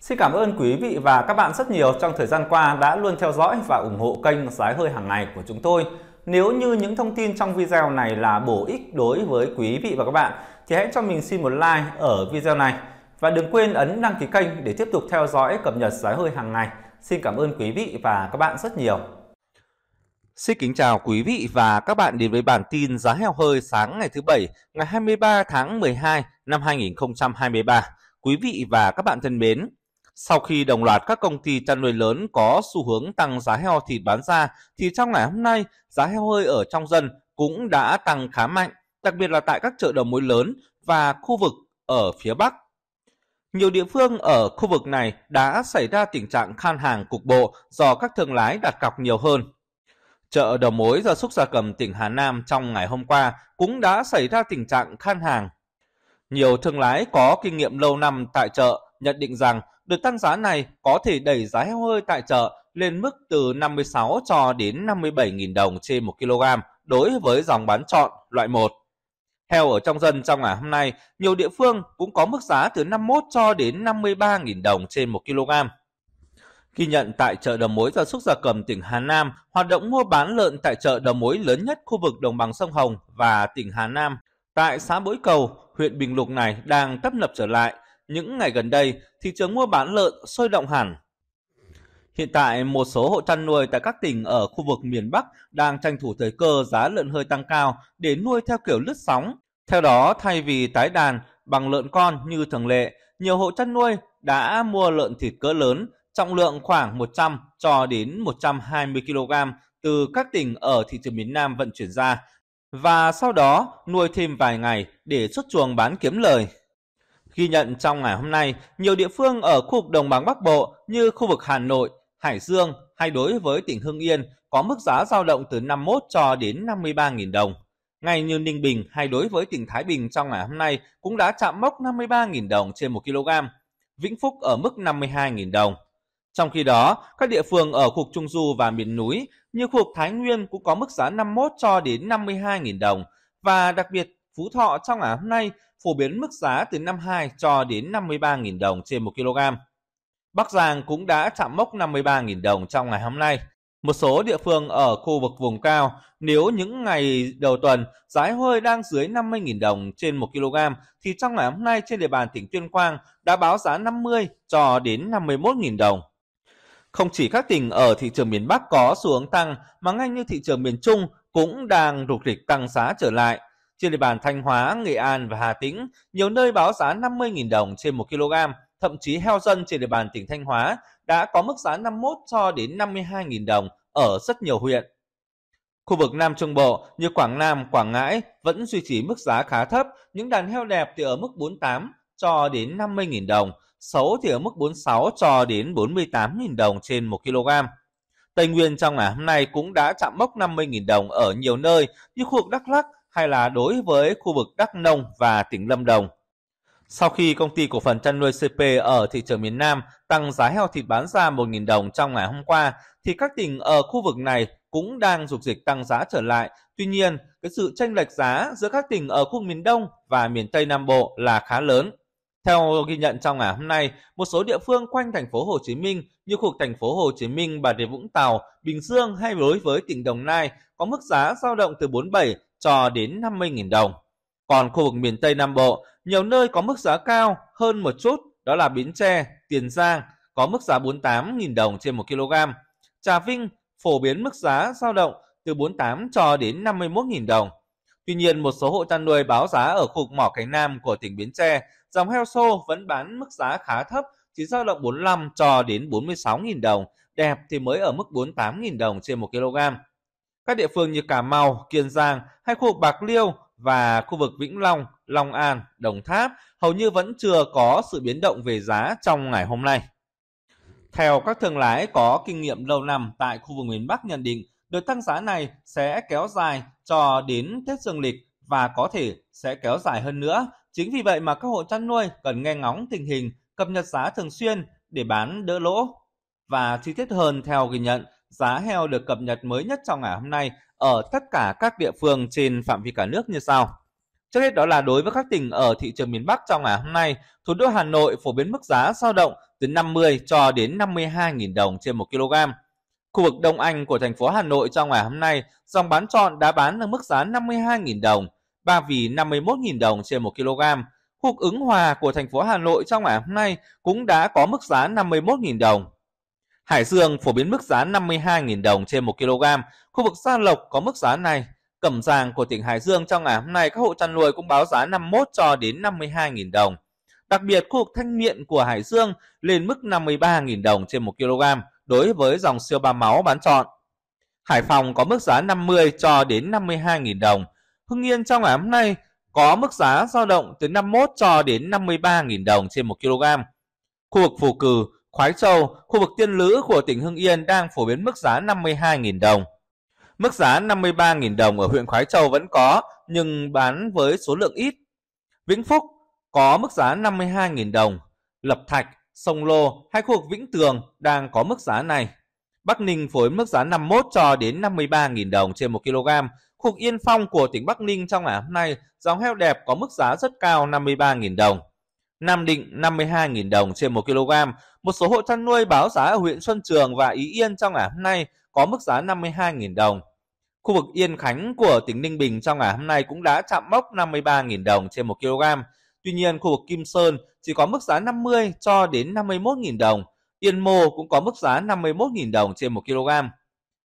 Xin cảm ơn quý vị và các bạn rất nhiều trong thời gian qua đã luôn theo dõi và ủng hộ kênh Giá hơi hàng ngày của chúng tôi. Nếu như những thông tin trong video này là bổ ích đối với quý vị và các bạn thì hãy cho mình xin một like ở video này và đừng quên ấn đăng ký kênh để tiếp tục theo dõi cập nhật giá hơi hàng ngày. Xin cảm ơn quý vị và các bạn rất nhiều. Xin kính chào quý vị và các bạn đến với bản tin giá heo hơi sáng ngày thứ Bảy ngày 23 tháng 12 năm 2023. Quý vị và các bạn thân mến, sau khi đồng loạt các công ty chăn nuôi lớn có xu hướng tăng giá heo thịt bán ra, thì trong ngày hôm nay, giá heo hơi ở trong dân cũng đã tăng khá mạnh, đặc biệt là tại các chợ đầu mối lớn và khu vực ở phía Bắc. Nhiều địa phương ở khu vực này đã xảy ra tình trạng khan hàng cục bộ do các thương lái đặt cọc nhiều hơn. Chợ đầu mối gia súc gia cầm tỉnh Hà Nam trong ngày hôm qua cũng đã xảy ra tình trạng khan hàng. Nhiều thương lái có kinh nghiệm lâu năm tại chợ nhận định rằng Đợt tăng giá này có thể đẩy giá heo hơi tại chợ lên mức từ 56 cho đến 57.000 đồng trên 1 kg đối với dòng bán chọn loại 1. Heo ở trong dân trong ngày hôm nay, nhiều địa phương cũng có mức giá từ 51 cho đến 53.000 đồng trên 1 kg. Ghi nhận tại chợ đầu mối gia súc gia cầm tỉnh Hà Nam, hoạt động mua bán lợn tại chợ đầu mối lớn nhất khu vực đồng bằng sông Hồng và tỉnh Hà Nam tại xã Bối Cầu, huyện Bình Lục này đang tấp nập trở lại những ngày gần đây, thị trường mua bán lợn sôi động hẳn. Hiện tại, một số hộ chăn nuôi tại các tỉnh ở khu vực miền Bắc đang tranh thủ thời cơ giá lợn hơi tăng cao để nuôi theo kiểu lướt sóng. Theo đó, thay vì tái đàn bằng lợn con như thường lệ, nhiều hộ chăn nuôi đã mua lợn thịt cỡ lớn, trọng lượng khoảng 100 cho đến 120 kg từ các tỉnh ở thị trường miền Nam vận chuyển ra và sau đó nuôi thêm vài ngày để xuất chuồng bán kiếm lời. Ghi nhận trong ngày hôm nay, nhiều địa phương ở khu vực đồng bằng Bắc Bộ như khu vực Hà Nội, Hải Dương hay đối với tỉnh Hưng Yên có mức giá giao động từ 51 cho đến 53.000 đồng. Ngay như Ninh Bình hay đối với tỉnh Thái Bình trong ngày hôm nay cũng đã chạm mốc 53.000 đồng trên 1 kg, Vĩnh Phúc ở mức 52.000 đồng. Trong khi đó, các địa phương ở khu vực Trung Du và miền núi như khu vực Thái Nguyên cũng có mức giá 51 cho đến 52.000 đồng và đặc biệt Phú Thọ trong ngày hôm nay phổ biến mức giá từ 52 cho đến 53.000 đồng trên 1 kg. Bắc Giang cũng đã chạm mốc 53.000 đồng trong ngày hôm nay. Một số địa phương ở khu vực vùng cao, nếu những ngày đầu tuần giá hơi đang dưới 50.000 đồng trên 1 kg, thì trong ngày hôm nay trên địa bàn tỉnh Tuyên Quang đã báo giá 50 cho đến 51.000 đồng. Không chỉ các tỉnh ở thị trường miền Bắc có xu hướng tăng, mà ngay như thị trường miền Trung cũng đang rục rịch tăng giá trở lại. Trên địa bàn Thanh Hóa, Nghệ An và Hà Tĩnh, nhiều nơi báo giá 50.000 đồng trên 1 kg, thậm chí heo dân trên địa bàn tỉnh Thanh Hóa đã có mức giá 51 cho đến 52.000 đồng ở rất nhiều huyện. Khu vực Nam Trung Bộ như Quảng Nam, Quảng Ngãi vẫn duy trì mức giá khá thấp, những đàn heo đẹp thì ở mức 48 cho đến 50.000 đồng, xấu thì ở mức 46 cho đến 48.000 đồng trên 1 kg. Tây Nguyên trong ngày hôm nay cũng đã chạm mốc 50.000 đồng ở nhiều nơi như khu vực Đắk Lắk, hay là đối với khu vực Đắk Nông và tỉnh Lâm Đồng. Sau khi công ty cổ phần chăn nuôi CP ở thị trường miền Nam tăng giá heo thịt bán ra 1.000 đồng trong ngày hôm qua, thì các tỉnh ở khu vực này cũng đang dục dịch tăng giá trở lại. Tuy nhiên, cái sự chênh lệch giá giữa các tỉnh ở khu miền Đông và miền Tây Nam Bộ là khá lớn. Theo ghi nhận trong ngày hôm nay, một số địa phương quanh thành phố Hồ Chí Minh như khu vực thành phố Hồ Chí Minh, Bà Rịa Vũng Tàu, Bình Dương hay đối với tỉnh Đồng Nai có mức giá dao động từ 47 cho đến 50.000 đồng. Còn khu vực miền Tây Nam Bộ, nhiều nơi có mức giá cao hơn một chút, đó là Bến Tre, Tiền Giang có mức giá 48.000 đồng trên 1 kg. Trà Vinh phổ biến mức giá dao động từ 48 cho đến 51.000 đồng. Tuy nhiên, một số hộ chăn nuôi báo giá ở khu vực mỏ Cánh Nam của tỉnh Bến Tre, dòng heo xô vẫn bán mức giá khá thấp, chỉ dao động 45 cho đến 46.000 đồng, đẹp thì mới ở mức 48.000 đồng trên 1 kg. Các địa phương như Cà Mau, Kiên Giang hay khu vực Bạc Liêu và khu vực Vĩnh Long, Long An, Đồng Tháp hầu như vẫn chưa có sự biến động về giá trong ngày hôm nay. Theo các thương lái có kinh nghiệm lâu năm tại khu vực miền Bắc nhận định, đợt tăng giá này sẽ kéo dài cho đến Tết Dương lịch và có thể sẽ kéo dài hơn nữa. Chính vì vậy mà các hộ chăn nuôi cần nghe ngóng tình hình, cập nhật giá thường xuyên để bán đỡ lỗ. Và chi tiết hơn theo ghi nhận giá heo được cập nhật mới nhất trong ngày hôm nay ở tất cả các địa phương trên phạm vi cả nước như sau. Trước hết đó là đối với các tỉnh ở thị trường miền Bắc trong ngày hôm nay, thủ đô Hà Nội phổ biến mức giá dao động từ 50 cho đến 52.000 đồng trên 1 kg. Khu vực Đông Anh của thành phố Hà Nội trong ngày hôm nay, dòng bán chọn đã bán ở mức giá 52.000 đồng, ba vì 51.000 đồng trên 1 kg. Khu vực ứng hòa của thành phố Hà Nội trong ngày hôm nay cũng đã có mức giá 51.000 đồng. Hải Dương phổ biến mức giá 52.000 đồng trên 1 kg. Khu vực Gia Lộc có mức giá này. Cẩm giàng của tỉnh Hải Dương trong ngày hôm nay các hộ chăn nuôi cũng báo giá 51 cho đến 52.000 đồng. Đặc biệt khu vực Thanh Miện của Hải Dương lên mức 53.000 đồng trên 1 kg đối với dòng siêu ba máu bán chọn. Hải Phòng có mức giá 50 cho đến 52.000 đồng. Hưng Yên trong ngày hôm nay có mức giá dao động từ 51 cho đến 53.000 đồng trên 1 kg. Khu vực Phù Cử Khói Châu, khu vực Tiên Lữ của tỉnh Hưng Yên đang phổ biến mức giá 52.000 đồng. Mức giá 53.000 đồng ở huyện Khói Châu vẫn có nhưng bán với số lượng ít. Vĩnh Phúc có mức giá 52.000 đồng. Lập Thạch, Sông Lô hai khu vực Vĩnh Tường đang có mức giá này. Bắc Ninh phối mức giá 51 cho đến 53.000 đồng trên 1 kg. Khu vực Yên Phong của tỉnh Bắc Ninh trong ngày hôm nay, dòng heo đẹp có mức giá rất cao 53.000 đồng. Nam Định 52.000 đồng trên 1 kg. Một số hộ chăn nuôi báo giá ở huyện Xuân Trường và Ý Yên trong ngày hôm nay có mức giá 52.000 đồng. Khu vực Yên Khánh của tỉnh Ninh Bình trong ngày hôm nay cũng đã chạm mốc 53.000 đồng trên 1 kg. Tuy nhiên, khu vực Kim Sơn chỉ có mức giá 50 cho đến 51.000 đồng. Yên Mô cũng có mức giá 51.000 đồng trên 1 kg.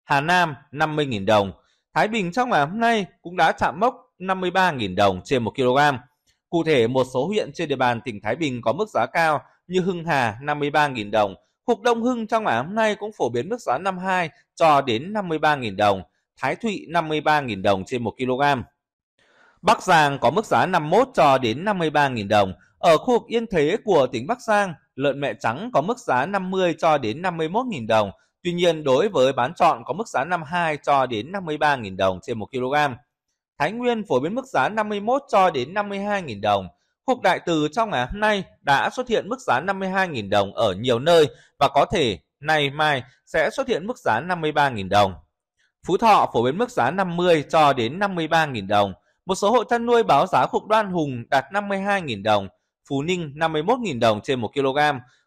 Hà Nam 50.000 đồng. Thái Bình trong ngày hôm nay cũng đã chạm mốc 53.000 đồng trên 1 kg. Cụ thể, một số huyện trên địa bàn tỉnh Thái Bình có mức giá cao như Hưng Hà 53.000 đồng, Cục Đông Hưng trong ngày hôm nay cũng phổ biến mức giá 52 cho đến 53.000 đồng, Thái Thụy 53.000 đồng trên 1 kg. Bắc Giang có mức giá 51 cho đến 53.000 đồng. Ở khu vực Yên Thế của tỉnh Bắc Giang, lợn mẹ trắng có mức giá 50 cho đến 51.000 đồng. Tuy nhiên, đối với bán chọn có mức giá 52 cho đến 53.000 đồng trên 1 kg. Thái Nguyên phổ biến mức giá 51 cho đến 52.000 đồng. Cục đại từ trong ngày hôm nay đã xuất hiện mức giá 52.000 đồng ở nhiều nơi và có thể nay mai sẽ xuất hiện mức giá 53.000 đồng. Phú Thọ phổ biến mức giá 50 cho đến 53.000 đồng. Một số hộ chăn nuôi báo giá cục đoan hùng đạt 52.000 đồng, Phú Ninh 51.000 đồng trên 1 kg.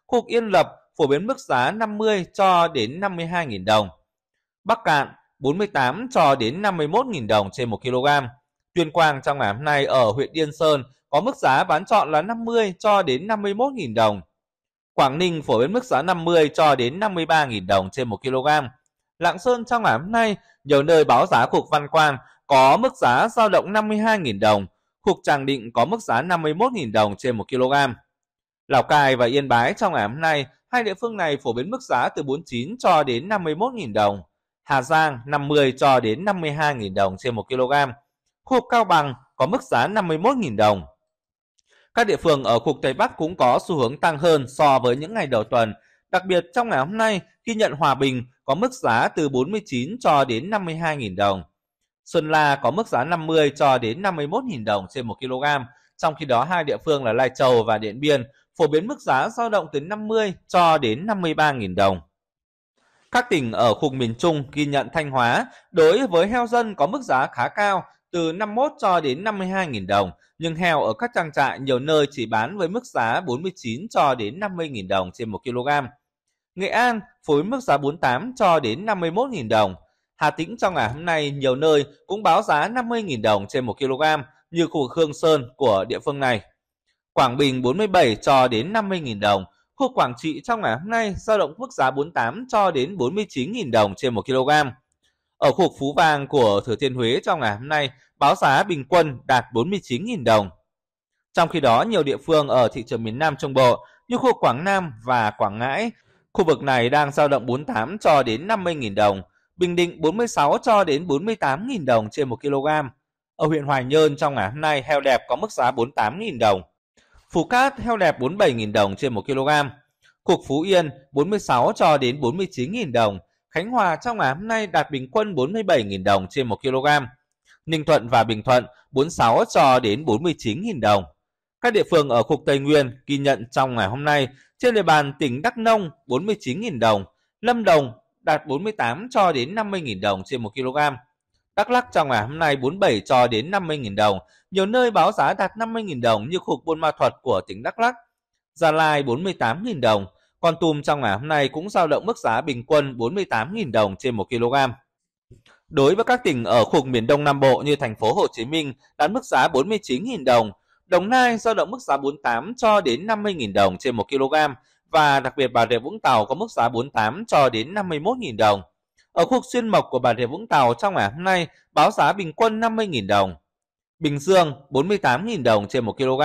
Cục Yên Lập phổ biến mức giá 50 cho đến 52.000 đồng. Bắc Cạn 48 cho đến 51.000 đồng trên 1 kg. Tuyên Quang trong ngày hôm nay ở huyện Yên Sơn có mức giá bán chọn là 50 cho đến 51.000 đồng. Quảng Ninh phổ biến mức giá 50 cho đến 53.000 đồng trên 1 kg. Lạng Sơn trong ngày hôm nay, nhiều nơi báo giá cục Văn Quang có mức giá dao động 52.000 đồng, cục Tràng Định có mức giá 51.000 đồng trên 1 kg. Lào Cai và Yên Bái trong ngày hôm nay, hai địa phương này phổ biến mức giá từ 49 cho đến 51.000 đồng. Hà Giang 50 cho đến 52.000 đồng trên 1 kg. Khu vực Cao Bằng có mức giá 51.000 đồng. Các địa phương ở khu Tây Bắc cũng có xu hướng tăng hơn so với những ngày đầu tuần. Đặc biệt trong ngày hôm nay, ghi nhận Hòa Bình có mức giá từ 49 cho đến 52.000 đồng. Sơn La có mức giá 50 cho đến 51.000 đồng trên 1 kg, trong khi đó hai địa phương là Lai Châu và Điện Biên phổ biến mức giá dao động từ 50 cho đến 53.000 đồng. Các tỉnh ở khu miền Trung ghi nhận Thanh Hóa đối với heo dân có mức giá khá cao, từ 51 cho đến 52.000 đồng, nhưng heo ở các trang trại nhiều nơi chỉ bán với mức giá 49 cho đến 50.000 đồng trên 1 kg. Nghệ An phối mức giá 48 cho đến 51.000 đồng. Hà Tĩnh trong ngày hôm nay nhiều nơi cũng báo giá 50.000 đồng trên 1 kg như khu Hương Sơn của địa phương này. Quảng Bình 47 cho đến 50.000 đồng, Khu Quảng Trị trong ngày hôm nay giao động mức giá 48 cho đến 49.000 đồng trên 1 kg. Ở khu vực Phú Vàng của Thừa Thiên Huế trong ngày hôm nay, báo giá bình quân đạt 49.000 đồng. Trong khi đó, nhiều địa phương ở thị trường miền Nam Trung Bộ như khu Quảng Nam và Quảng Ngãi, khu vực này đang giao động 48 cho đến 50.000 đồng, Bình Định 46 cho đến 48.000 đồng trên 1 kg. Ở huyện Hoài Nhơn trong ngày hôm nay, heo đẹp có mức giá 48.000 đồng. Phú Cát heo đẹp 47.000 đồng trên 1 kg. Cục Phú Yên 46 cho đến 49.000 đồng. Khánh Hòa trong ngày hôm nay đạt bình quân 47.000 đồng trên 1 kg. Ninh Thuận và Bình Thuận 46 cho đến 49.000 đồng. Các địa phương ở khu Tây Nguyên ghi nhận trong ngày hôm nay trên địa bàn tỉnh Đắk Nông 49.000 đồng, Lâm Đồng đạt 48 cho đến 50.000 đồng trên 1 kg. Đắk Lắc trong ngày hôm nay 47 cho đến 50.000 đồng, nhiều nơi báo giá đạt 50.000 đồng như khu Buôn Ma Thuật của tỉnh Đắk Lắk, Gia Lai 48.000 đồng. Con Tum trong ngày hôm nay cũng giao động mức giá bình quân 48.000 đồng trên 1 kg. Đối với các tỉnh ở khu vực miền Đông Nam Bộ như thành phố Hồ Chí Minh đạt mức giá 49.000 đồng, Đồng Nai giao động mức giá 48 cho đến 50.000 đồng trên 1 kg và đặc biệt Bà Rịa Vũng Tàu có mức giá 48 cho đến 51.000 đồng. Ở khu vực xuyên mộc của Bà Rịa Vũng Tàu trong ngày hôm nay báo giá bình quân 50.000 đồng. Bình Dương 48.000 đồng trên 1 kg.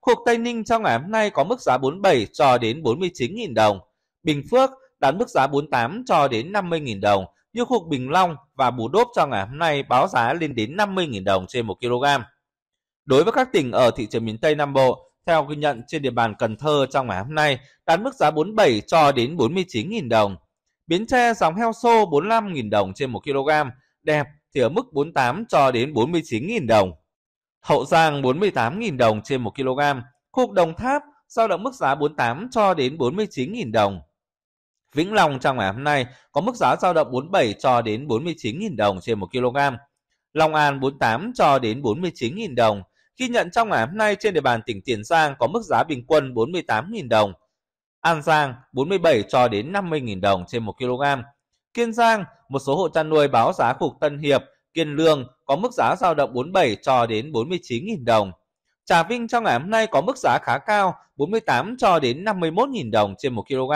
Khu Tây Ninh trong ngày hôm nay có mức giá 47 cho đến 49.000 đồng. Bình Phước đạt mức giá 48 cho đến 50.000 đồng. Như khu Bình Long và Bù Đốp trong ngày hôm nay báo giá lên đến 50.000 đồng trên 1 kg. Đối với các tỉnh ở thị trường miền Tây Nam Bộ, theo ghi nhận trên địa bàn Cần Thơ trong ngày hôm nay, đạt mức giá 47 cho đến 49.000 đồng. Biến Tre dòng heo xô 45.000 đồng trên 1 kg, đẹp thì ở mức 48 cho đến 49.000 đồng. Hậu Giang 48.000 đồng trên 1 kg, khu vực Đồng Tháp giao động mức giá 48 cho đến 49.000 đồng. Vĩnh Long trong ngày hôm nay có mức giá giao động 47 cho đến 49.000 đồng trên 1 kg. Long An 48 cho đến 49.000 đồng. Ghi nhận trong ngày hôm nay trên địa bàn tỉnh Tiền Giang có mức giá bình quân 48.000 đồng. An Giang 47 cho đến 50.000 đồng trên 1 kg. Kiên Giang, một số hộ chăn nuôi báo giá khu Tân Hiệp Kiên Lương có mức giá giao động 47 cho đến 49.000 đồng. Trà Vinh trong ngày hôm nay có mức giá khá cao 48 cho đến 51.000 đồng trên 1 kg.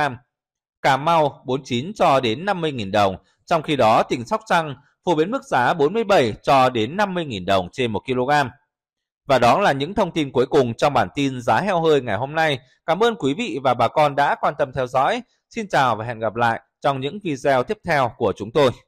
Cà Mau 49 cho đến 50.000 đồng, trong khi đó tỉnh Sóc Trăng phổ biến mức giá 47 cho đến 50.000 đồng trên 1 kg. Và đó là những thông tin cuối cùng trong bản tin giá heo hơi ngày hôm nay. Cảm ơn quý vị và bà con đã quan tâm theo dõi. Xin chào và hẹn gặp lại trong những video tiếp theo của chúng tôi.